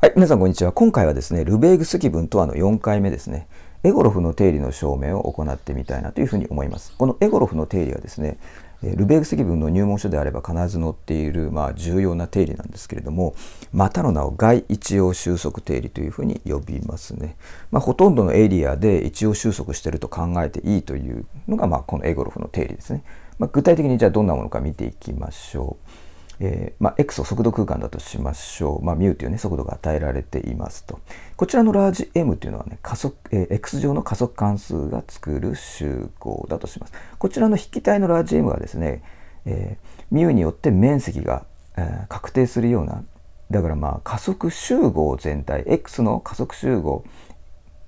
はい、皆さんこんにちは。今回はですね、ルベーグス気分とはの4回目ですね、エゴロフの定理の証明を行ってみたいなというふうに思います。このエゴロフの定理はですね、ルベーグス気分の入門書であれば必ず載っている、まあ、重要な定理なんですけれども、またの名を外一応収束定理というふうに呼びますね。まあ、ほとんどのエリアで一応収束してると考えていいというのが、まあ、このエゴロフの定理ですね。まあ、具体的にじゃあどんなものか見ていきましょう。えー、まあ、X を速度空間だとしましょう。まあ、μ という、ね、速度が与えられていますと。こちらのラージ M というのはね、加速、えー、X 上の加速関数が作る集合だとします。こちらの筆記体のラージ M はですね、えー、μ によって面積が、えー、確定するような、だからまあ加速集合全体、X の加速集合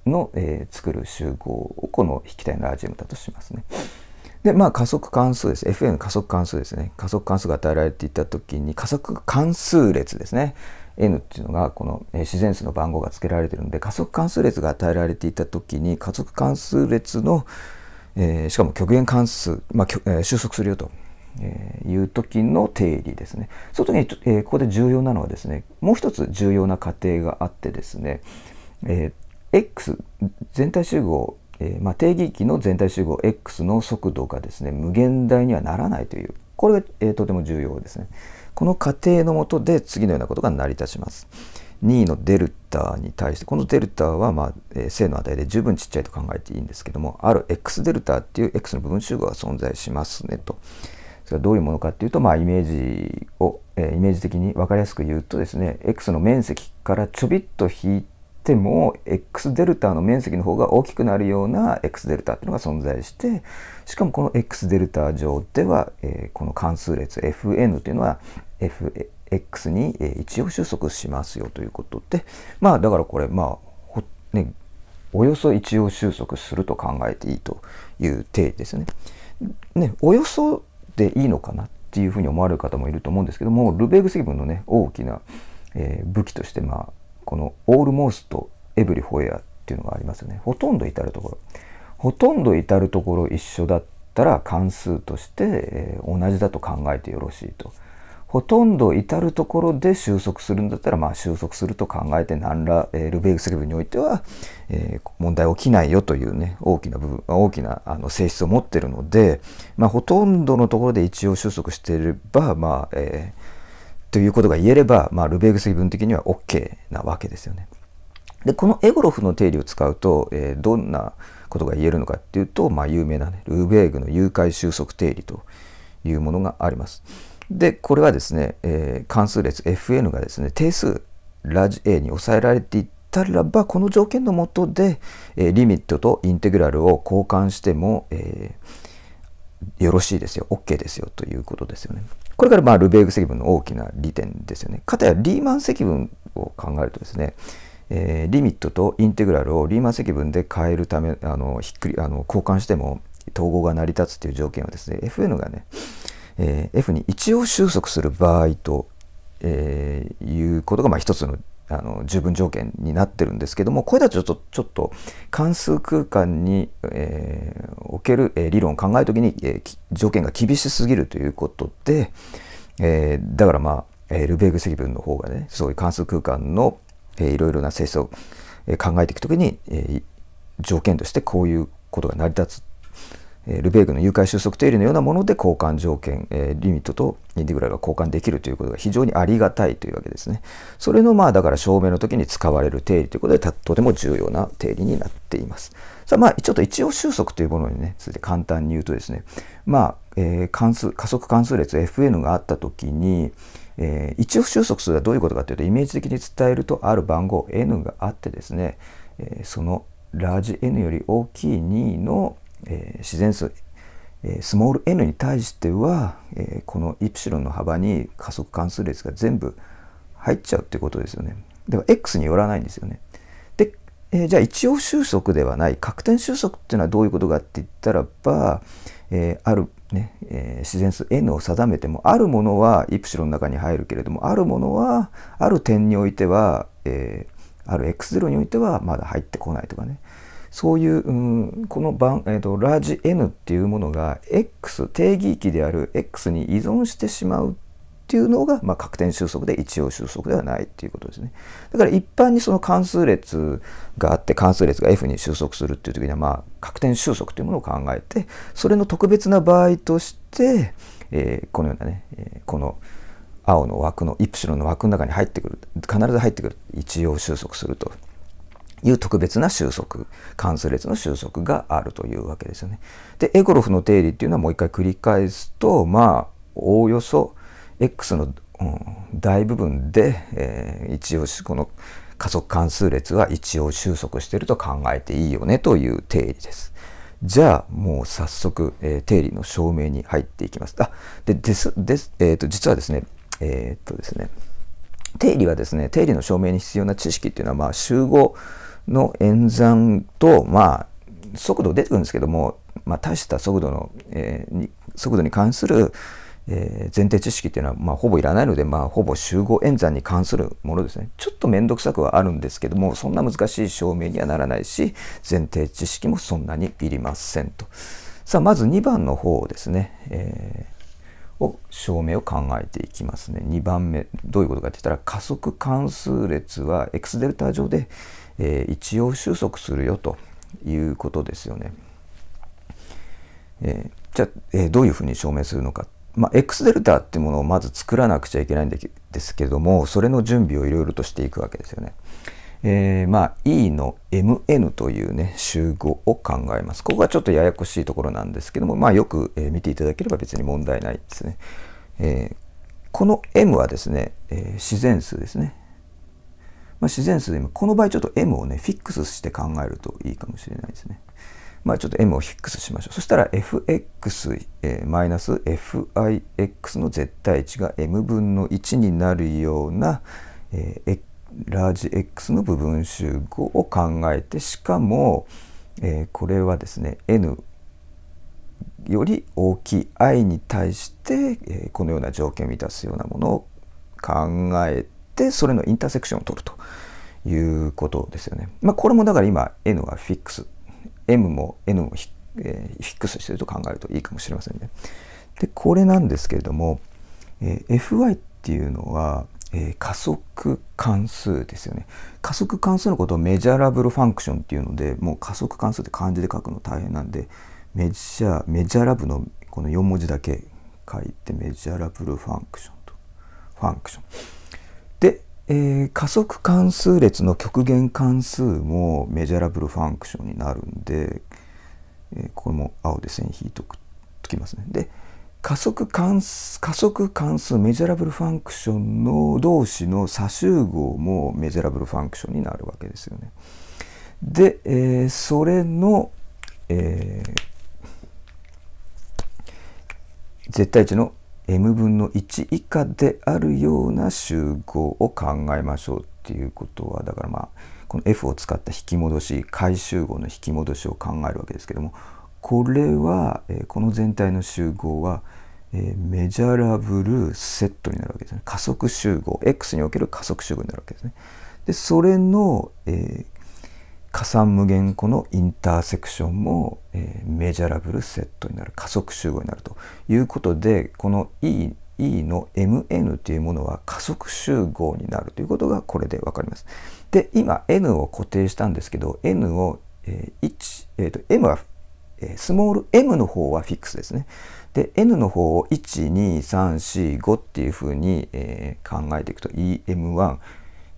の、え作る集合をこの筆記体のラージ M だとしますね。で、まあ、加速関数です。f n 加速関数ですね。加速関数が与えられていた時に、加速関数列ですね。n っていうのがこの自然数の番号が付けられてるので加速関数列が与えられていた時に加速関数列の、えー、しかも極限関数、まあえー、収束するよと、えー、いう時の定理ですねその時に、えここで重要なのはですねもう一つ重要な仮定があってですね、え x 全体集合えー、まあ、定義域の全体集合 x の速度がですね無限大にはならないというこれが、えー、とても重要ですね。この過程のもとで次のようなことが成り立ちます。2のデルタに対してこのデルタは、まあえー、正の値で十分ちっちゃいと考えていいんですけどもある x デルタっていう x の部分集合が存在しますねと。それはどういうものかっていうと、まあ、イメージを、えー、イメージ的に分かりやすく言うとですね x の面積からちょびっと引いでても X デルタの面積の方が大きくなるような X デルタっていうのが存在してしかもこの X デルタ上では、えー、この関数列 Fn っていうのは Fx に一応収束しますよということでまあだからこれまあねおよそ一応収束すると考えていいという定義ですね。ねおよそでいいのかなっていうふうに思われる方もいると思うんですけどもルベーグ積分のね大きな、えー、武器としてまあこのオールモーストエブリフエアっていうのがありますよね。ほとんど至るところ。ほとんど至るところ一緒だったら関数として、えー、同じだと考えてよろしいと。ほとんど至るところで収束するんだったら、まあ、収束すると考えて何ら、えー、ルベーグセレブにおいては、えー、問題起きないよというね大きな部分大きなあの性質を持ってるので、まあ、ほとんどのところで一応収束していれば、まあえーということが言えれば、まあ、ルベーグ積分的には OK なわけですよね。でこのエゴロフの定理を使うと、えー、どんなことが言えるのかっていうと、まあ、有名な、ね、ルベーグの誘拐収束定理というものがあります。でこれはですね、えー、関数列 Fn がですね定数ラジ A に抑えられていったらばこの条件のもとで、えー、リミットとインテグラルを交換しても、えよろしいですよ OK ですよということですよね。これからまあルベーグ積分の大きな利点ですよね。かたやリーマン積分を考えるとですね、えー、リミットとインテグラルをリーマン積分で変えるためあのひっくりあの交換しても統合が成り立つという条件はですね Fn がね、えー、F に一応収束する場合と、えー、いうことがまあ一つのあの十分条件になってるんですけどもこれだとちょっとちょっと関数空間に、えー、おける、えー、理論を考える時に、えー、条件が厳しすぎるということで、えー、だからまあ、えー、ルベーグ積分の方がねそういう関数空間の、えー、いろいろな性質を考えていく時に、えー、条件としてこういうことが成り立つルベーグの誘拐収束定理のようなもので交換条件、えリミットとインディグラルが交換できるということが非常にありがたいというわけですね。それのまあだから証明の時に使われる定理ということでとても重要な定理になっています。さあまあちょっと一応収束というものにねついて簡単に言うとですねまあ、えー、関数加速関数列 FN があった時に、えー、一応収束するはどういうことかというとイメージ的に伝えるとある番号 N があってですね、えー、そのラージ N より大きい2のえー、自然数、えー、スモール n に対しては、えー、このイプシロンの幅に加速関数列が全部入っちゃうってことですよね。では x によらないんですよね。で、えじゃあ一応収束ではない確定収束っていうのはどういうことかって言ったらば、えあるね、ええ自然数 n を定めてもあるものはイプシロンの中に入るけれどもあるものはある点においては、えある x0 においてはまだ入ってこないとかねそういう、うん、この番、えっと、ラージ N っていうものが X 定義域である X に依存してしまうっていうのが、まあ、確定収束で一応収束ではないっていうことですね。だから一般にその関数列があって関数列が F に収束するっていう時には、まあ、確定収束というものを考えてそれの特別な場合として、えー、このようなね、えー、この青の枠のイプシロンの枠の中に入ってくる必ず入ってくる一応収束するという特別な収束関数列の収束があるというわけですよね。でエゴロフの定理っていうのはもう一回繰り返すとまあおおよそ x の、うん、大部分で、えー、一応この加速関数列は一応収束していると考えていいよねという定理です。じゃあもう早速、えー、定理の証明に入っていきます。あでですです、えーと、と実はですねえー、っとですね定理はですね定理の証明に必要な知識っていうのはまあ集合の演算と、まあ、速度出てくるんですけども、まあ、大した速度の、えー、に速度に関する、えー、前提知識っていうのは、まあ、ほぼいらないので、まあ、ほぼ集合演算に関するものですね。ちょっと面倒くさくはあるんですけども、そんな難しい証明にはならないし、前提知識もそんなにいりませんと。さあ、まず2番の方ですね。えーを証明を考えていきますね。2番目、どういうことかって言ったら、加速関数列は X デルタ上で、えー、一応収束するよということですよね。えー、じゃあ、えー、どういうふうに証明するのか。まあ、X デルタっていうものをまず作らなくちゃいけないんですけどもそれの準備をいろいろとしていくわけですよね。えー、まあ E の MN というね集合を考えます。ここがちょっとややこしいところなんですけども、まあ、よく、え見ていただければ別に問題ないですね。えこの M はですね、え自然数ですね。まあ、自然数でこの場合ちょっと m をね、フィックスして考えるといいかもしれないですね。まあ、ちょっと m をフィックスしましょう。そしたら fx-fix、の絶対値が m 分の1になるような、えー、ラージ x の部分集合を考えて、しかも、えー、これはですね、n より大きい i に対して、えー、このような条件を満たすようなものを考えってそれのインターセクションを取るということですよね。まあ、これもだから今 N はフィックス M も N も、えフィックスしてると考えるといいかもしれませんね。でこれなんですけれども、えー、FY っていうのは、えー、加速関数ですよね加速関数のことをメジャーラブルファンクションっていうのでもう加速関数って漢字で書くの大変なんでメジャーメジャーラブのこの4文字だけ書いてメジャーラブルファンクションとファンクション。えー、加速関数列の極限関数もメジャラブルファンクションになるんで、えー、これも青で線引いとくときますね。で加速関数加速関数メジャラブルファンクションの同士の差集合もメジャラブルファンクションになるわけですよね。で、えー、それの、え絶対値の m 分の1以下であるような集合を考えましょうっていうことはだからまあこの f を使った引き戻し回集合の引き戻しを考えるわけですけどもこれは、えこの全体の集合は、えメジャラブルセットになるわけですね加速集合 x における加速集合になるわけですね。でそれの、えー、加算無限個のインターセクションも、えー、メジャラブルセットになる加速集合になるということでこの E, e の MN というものは加速集合になるということがこれでわかります。で今 N を固定したんですけど N を、えー、1、えーと、M はスモール m の方はフィックスですね。で、n の方を1、2、3、4、5っていうふうに、えー、考えていくと em1、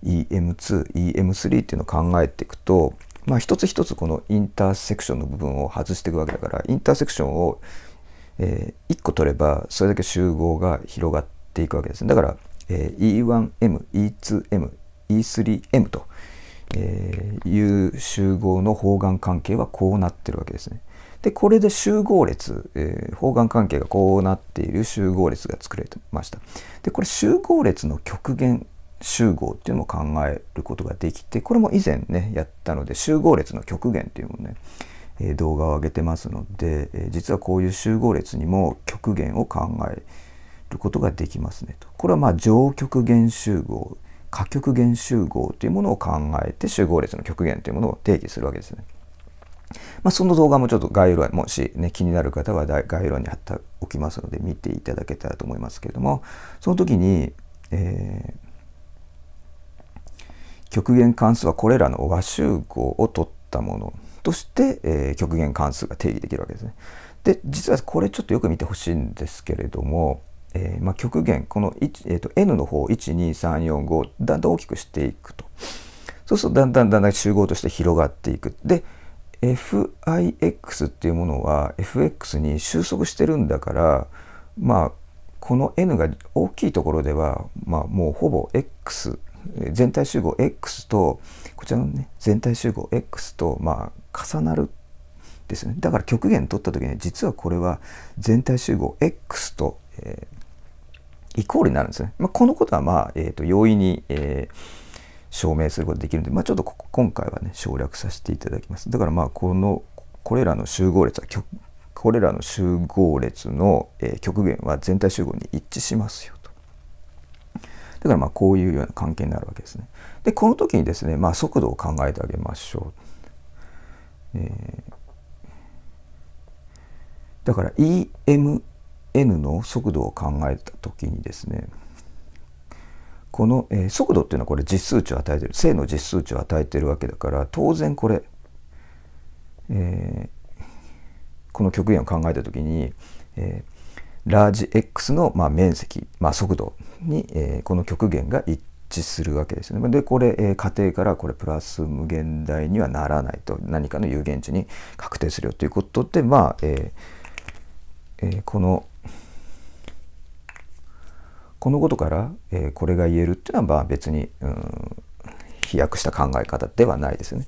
EM2、EM3 っていうのを考えていくと、まあ、一つ一つこのインターセクションの部分を外していくわけだからインターセクションを、えー、1個取ればそれだけ集合が広がっていくわけです、ね、だから、えー、E1M、E2M、E3M と、えー、いう集合の方眼関係はこうなってるわけですね。でこれで集合列、えー、方眼関係がこうなっている集合列が作れました。でこれ集合列の極限集合っていうのも考えることができてこれも以前ねやったので集合列の極限っていうのね、え動画を上げてますので、え実はこういう集合列にも極限を考えることができますねとこれはまあ上極限集合下極限集合というものを考えて集合列の極限というものを定義するわけですね。まあ、その動画もちょっと概要欄、もし、ね、気になる方は概要欄に貼っておきますので見ていただけたらと思いますけれども、その時に、えー極限関数はこれらの和集合を取ったものとして、えー、極限関数が定義できるわけですね。で実はこれちょっとよく見てほしいんですけれども、えー、まあ、極限このえーと、と n の方12345だんだん大きくしていくとそうするとだんだんだんだん集合として広がっていくで fix っていうものは fx に収束してるんだからまあこの n が大きいところでは、まあ、もうほぼ x 全体集合 X とこちらのね全体集合 X とまあ重なるですねだから極限取った時に実はこれは全体集合 X と、えー、イコールになるんですね。まあ、このことはまあ、えーと、容易に、えー、証明することできるんで、まあ、ちょっと今回はね省略させていただきます。だからまあこのこれらの集合列はこれらの集合列の、えー、極限は全体集合に一致しますよだからまあこういうような関係になるわけですね。でこの時にですね、まあ、速度を考えてあげましょう。えー、だから EMN の速度を考えた時にですねこの、えー、速度っていうのはこれ実数値を与えてる正の実数値を与えてるわけだから当然これ、えー、この極限を考えた時に、えー、ラージ X の、まあ、面積、まあ、速度に、えー、この極限が一致するわけですね。でこれ、えー、仮定からこれプラス無限大にはならないと何かの有限値に確定するよということでまあ、えーえー、このこのことから、えこれが言えるっていうのはまあ別に、うん、飛躍した考え方ではないですよね。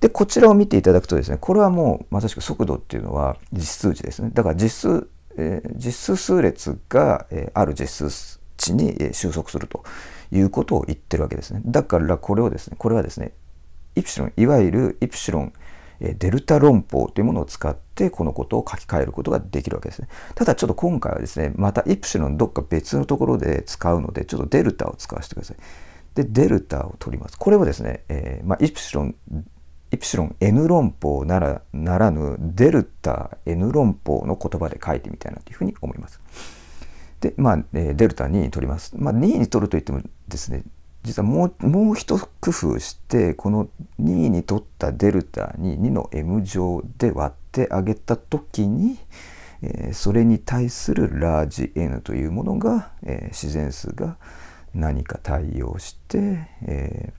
でこちらを見ていただくとですねこれはもうまさしく速度っていうのは実数値ですねだから実数、えー、実数数列が、えある実数に収束するということを言ってるわけですね。だからこれをですね、これはですね、イプシロン、いわゆるイプシロン、デルタ論法というものを使ってこのことを書き換えることができるわけですね。ただちょっと今回はですね、またイプシロンどっか別のところで使うので、ちょっとデルタを使わせてください。で、デルタを取ります。これをですね、えー、まあ、イプシロン、イプシロン N 論法ならならぬデルタ N 論法の言葉で書いてみたいなというふうに思います。で、まあ、デルタ2に取ります。まあ、2に取るといってもですね、実はもう、もう一工夫して、この2位に取ったデルタに2の m 乗で割ってあげた時に、えそれに対するラージ n というものが、え自然数が何か対応して、え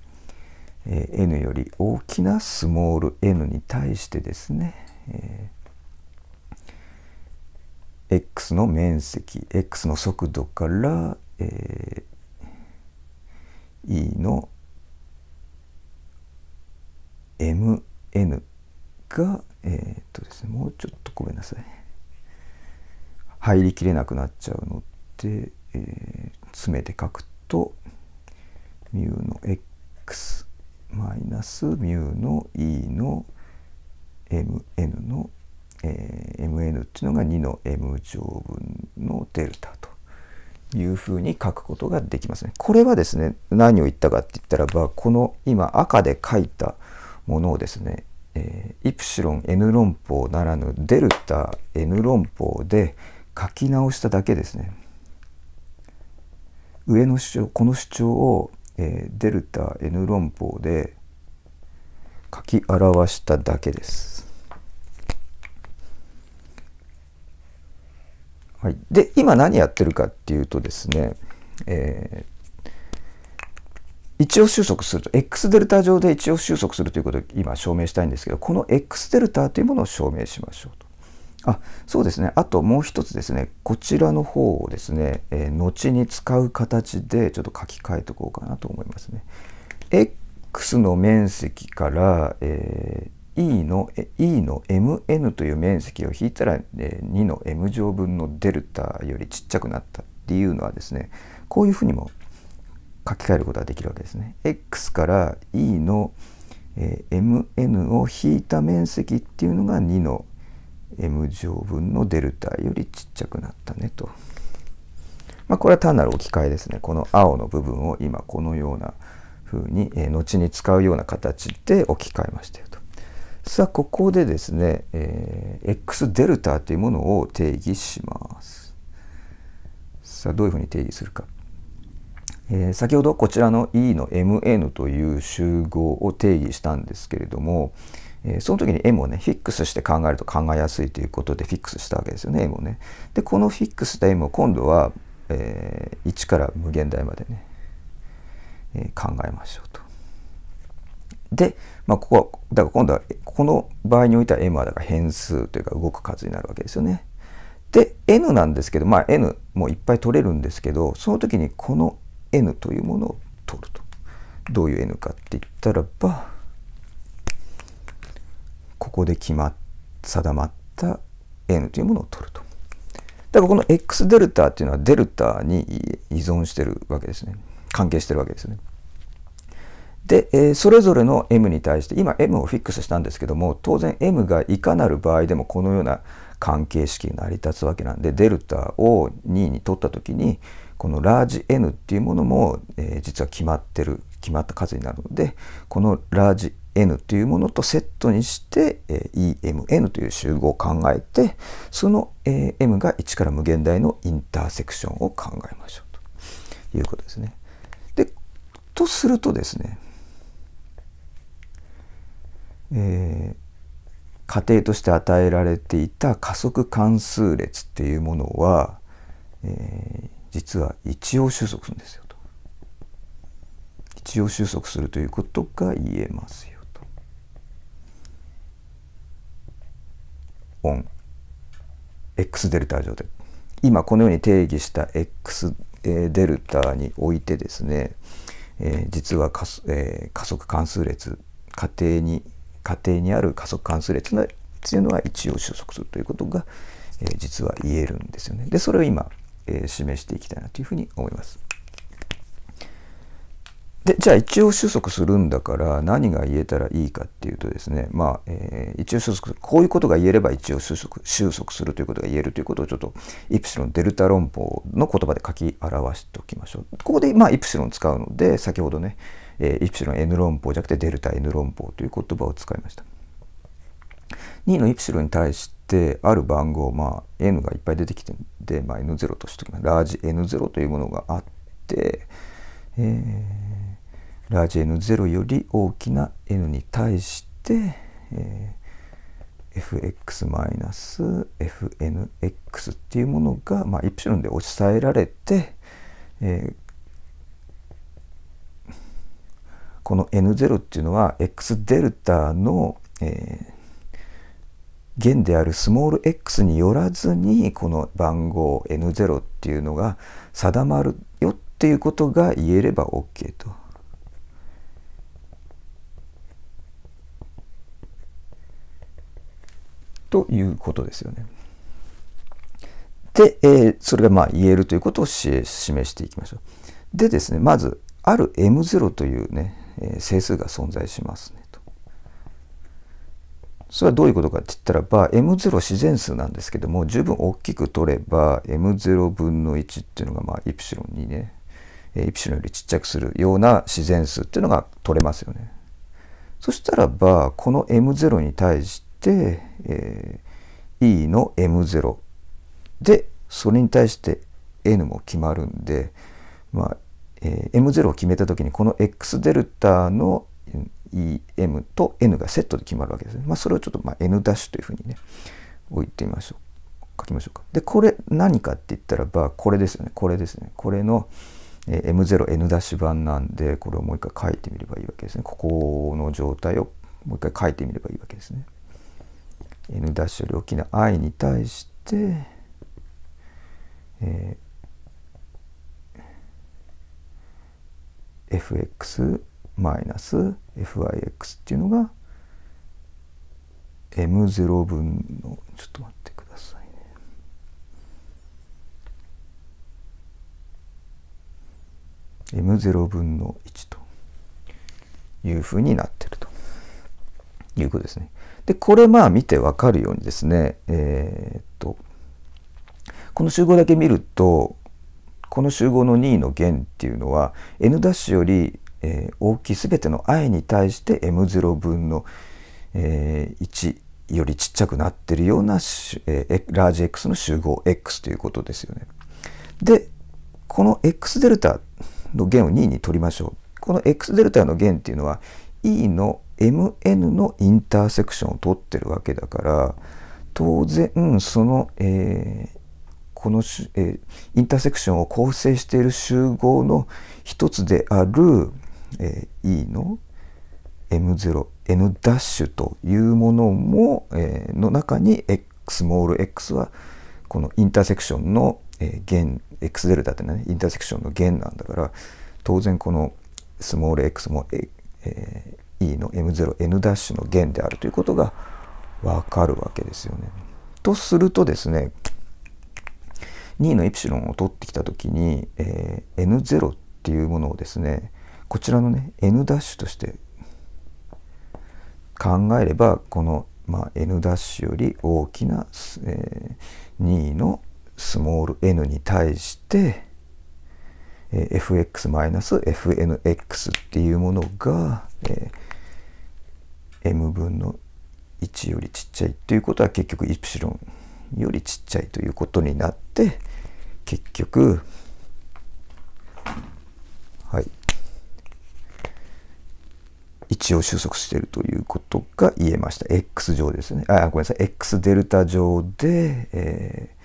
ー、n より大きなスモール n に対してですね、え x の面積 x の速度から、えー、e の mn がえー、っとですねもうちょっとごめんなさい入りきれなくなっちゃうので、えー、詰めて書くとミュの x マイナスミュの e の mn のえー、MN っていうのが2の M 乗分のデルタというふうに書くことができますね。これはですね、何を言ったかって言ったらば、この今赤で書いたものをですね、えイプシロン N 論法ならぬデルタ N 論法で書き直しただけですね。上の主張、この主張を、えー、デルタ N 論法で書き表しただけです。はい、で今何やってるかっていうとですね、えー、一応収束すると X デルタ上で一応収束するということを今証明したいんですけどこの X デルタというものを証明しましょうと。あそうですねあともう一つですねこちらの方をですね、えー、後に使う形でちょっと書き換えておこうかなと思いますね。X の面積から、え E の E の mn という面積を引いたら、え2の m 乗分のデルタよりちっちゃくなったっていうのはですねこういうふうにも書き換えることができるわけですね。x から E の、mn を引いた面積っていうのが2の m 乗分のデルタよりちっちゃくなったねと。まあ、これは単なる置き換えですね。この青の部分を今このようなふうに、え後に使うような形で置き換えましたよと。さあここでですね、えー、x デルタというものを定義します。さあどういうふうに定義するか。えー、先ほどこちらの E の MN という集合を定義したんですけれども、えー、その時に M をねフィックスして考えると考えやすいということでフィックスしたわけですよね M をね。でこのフィックスした M を今度は、えー、1から無限大までね、え考えましょうと。で、まあ、ここは、だから今度は、この場合においては m はだから変数というか動く数になるわけですよね。で、n なんですけど、まあ、n もいっぱい取れるんですけど、その時にこの n というものを取ると。どういう n かって言ったらば、ここで決まっ定まった n というものを取ると。だからこの x デルタっていうのはデルタに依存してるわけですね。関係してるわけですね。で、えそれぞれの M に対して、今 M をフィックスしたんですけども、当然 M がいかなる場合でもこのような関係式に成り立つわけなんで、デルタを2に取った時に、このラージ N っていうものも、え実は決まってる、決まった数になるので、このラージ N というものとセットにして、え EMN という集合を考えて、その、え M が1から無限大のインターセクションを考えましょうということですね。で、とするとですね、えー、家庭として与えられていた加速関数列っていうものは、えー、実は一応収束するんですよと。一応収束するということが言えますよと。on x デルタ上で。今このように定義した x デルタにおいてですね、えー、実は加,、えー、加速関数列家庭に家庭にある加速関数列ていうのは一応収束するということが、えー、実は言えるんですよね。でそれを今、えー、示していきたいなというふうに思います。でじゃあ一応収束するんだから何が言えたらいいかっていうとですねまあ、えー、一応収束こういうことが言えれば一応収束収束するということが言えるということをちょっとイプシロンデルタ論法の言葉で書き表しておきましょう。ここで、まあ、イプシロン使うので先ほどねえー、イプシロン N 論法じゃなくてデルタ N 論法という言葉を使いました。2のイプシロンに対してある番号、まあ、N がいっぱい出てきてで、まあ、N0 としておきます。ラージ N0 というものがあって、えー、ラージ N0 より大きな N に対して、えー、fx-fnx っていうものが、まあ、イプシロンで押しえられて、えーこの N0 っていうのは X デルタの、えー、弦であるスモール x によらずにこの番号 N0 っていうのが定まるよっていうことが言えれば OK と。ということですよね。で、えー、それがまあ言えるということを示していきましょう。でですね、まず、ある M0 というね、えー、整数が存在しますねと。それはどういうことかって言ったらば M0 自然数なんですけども十分大きく取れば M0 分の1っていうのがまあイプシロンにねイプシロンよりちっちゃくするような自然数っていうのが取れますよね。そしたらばこの M0 に対して、えー、E の M0 でそれに対して N も決まるんで、まあ、えー、M0 を決めた時にこの X デルタの EM と N がセットで決まるわけですね。まあ、それをちょっとまあ N' というふうにね置いてみましょう。書きましょうか。でこれ何かって言ったらばこれですよねこれですねこれの M0N' 版なんでこれをもう一回書いてみればいいわけですね。ここの状態をもう一回書いてみればいいわけですね。N' より大きな i に対して、え fx-fix っていうのが m0 分のちょっと待ってくださいね。m0 分の1というふうになってるということですね。で、これまあ見てわかるようにですね、えー、っと、この集合だけ見ると、この集合の2の弦っていうのは n' より、えー、大きい全ての i に対して m0 分の、えー、1よりちっちゃくなってるような、えー、ラージ X の集合 X ということですよね。でこの X デルタの弦を2に取りましょう。この X デルタの弦っていうのは E の MN のインターセクションを取ってるわけだから当然その、えこの、えインターセクションを構成している集合の一つである、え E の M0、N' というものも、えの中に X モール X はこのインターセクションの、えー、X デルタってねインターセクションの弦なんだから当然このスモール X も、えー、E の M0N' の弦であるということがわかるわけですよね。とするとですね2のエプシロンを取ってきた時に、えー、N0 っていうものをですねこちらのね N' として考えればこの、まあ、N' より大きな、えー、2のスモール n に対して、えー、fx-fnx っていうものが、えー、m 分の1よりちっちゃいということは結局イプシロンよりちっちゃいということになって結局はい一応収束しているということが言えました X 上ですねあごめんなさい X デルタ上で、え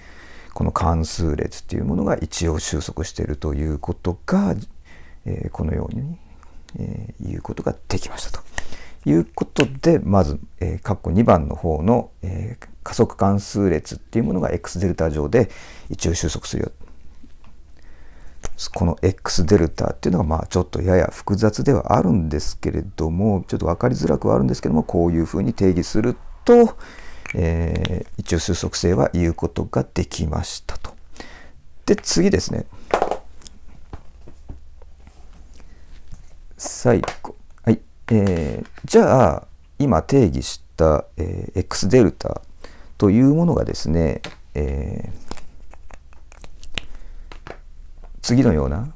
ー、この関数列っていうものが一応収束しているということが、えー、このように、えー、言うことができましたと。いうことで、まず、えー、括弧2番の方の、えー、加速関数列っていうものが x デルタ上で一応収束するよ。この x デルタっていうのがまあちょっとやや複雑ではあるんですけれども、ちょっと分かりづらくはあるんですけども、こういうふうに定義すると、えー、一応収束性は言うことができましたと。で、次ですね。最後。えー、じゃあ今定義した、えー、x デルタというものがですね、えー、次のような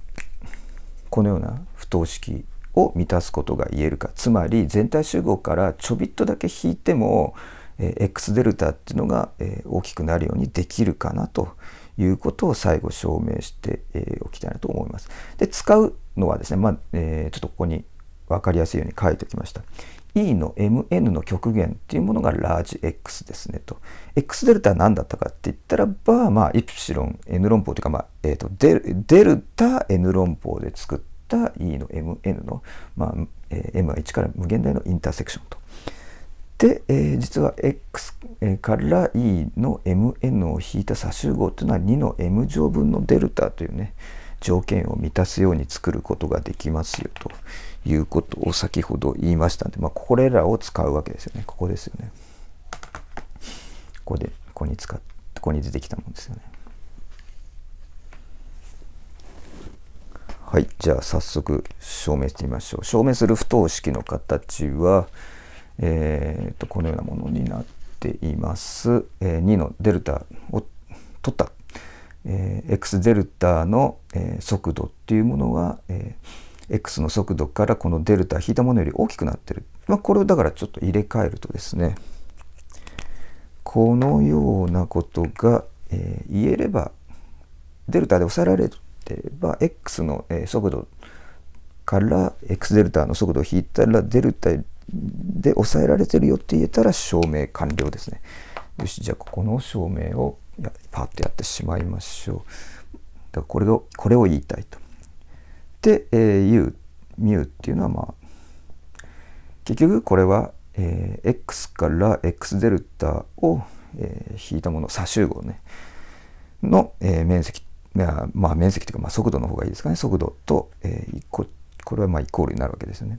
このような不等式を満たすことが言えるかつまり全体集合からちょびっとだけ引いても、えー、x デルタっていうのが、えー、大きくなるようにできるかなということを最後証明しておきたいなと思います。で使うのはですね、まあえー、ちょっとここに分かりやすいように書いておきました。E の mn の極限っていうものがラージ X ですねと。X デルタは何だったかって言ったらば、まあ、イプシロン n 論法というか、まあえーと、デル、デルタ n 論法で作った E の mn の、まあえー、m は1から無限大のインターセクションと。で、えー、実は x から E の mn を引いた差集合というのは2の m 乗分のデルタというね、条件を満たすように作ることができますよということを先ほど言いましたんで、まあ、これらを使うわけですよね。ここですよね。ここで、ここに使っ、ここに出てきたもんですよね。はい、じゃあ早速証明してみましょう。証明する不等式の形は、えー、とこのようなものになっています。えー、2のデルタを取ったえー、x デルタの、えー、速度っていうものが、えー、x の速度からこのデルタ引いたものより大きくなってる。まあ、これをだからちょっと入れ替えるとですね、このようなことが、えー、言えれば、デルタで抑えられてれば、x の、えー、速度から x デルタの速度を引いたら、デルタで抑えられてるよって言えたら証明完了ですね。よし、じゃあここの証明をやパッとやってしまいましょう。だからこれをこれを言いたいと。で、えー、U、μ っていうのはまあ結局これは、えー、x から x デルタを、えー、引いたもの差集合ねの、えー、面積まあ面積というか、まあ、速度の方がいいですかね速度と、えー、ここれはまあイコールになるわけですよね。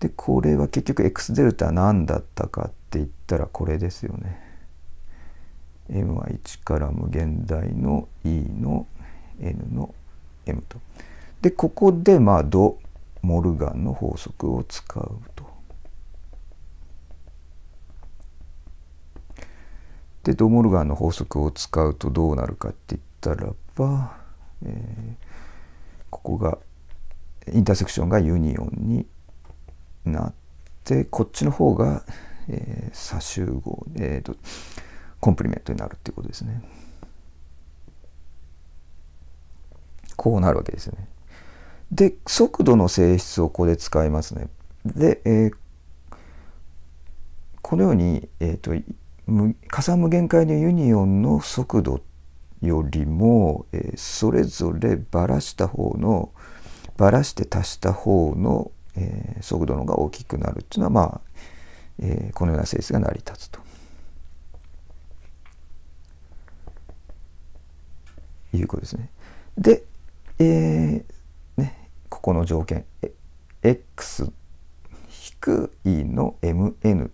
でこれは結局 x デルタ何だったかって言ったらこれですよね。m は1から無限大の e の n の m と。でここでまあド・モルガンの法則を使うと。でド・モルガンの法則を使うとどうなるかって言ったらば、えー、ここがインターセクションがユニオンになってこっちの方が、えー、差集合、えーとコンプリメントになるっていうことですね。こうなるわけですよね。で、速度の性質をここで使いますね。で、えー、このように、えーと、と加算無限界のユニオンの速度よりも、えー、それぞればらした方のばらして足した方の、えー、速度の方が大きくなるっていうのはまあ、えー、このような性質が成り立つと。いうことですね。で、えー、ね、ここの条件、x 低いの mn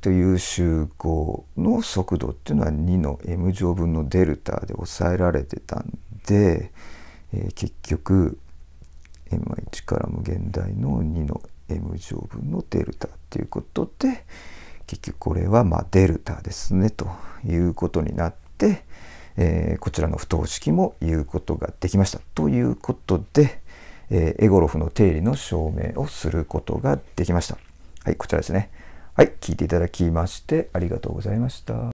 という集合の速度っていうのは2の m 乗分のデルタで抑えられてたんで、えー、結局 m は1から無限大の2の m 乗分のデルタっていうことで結局これはまデルタですねということになってえー、こちらの不等式も言うことができました。ということで、えー、エゴロフの定理の証明をすることができました。はい、こちらですね。はい、聞いていただきましてありがとうございました。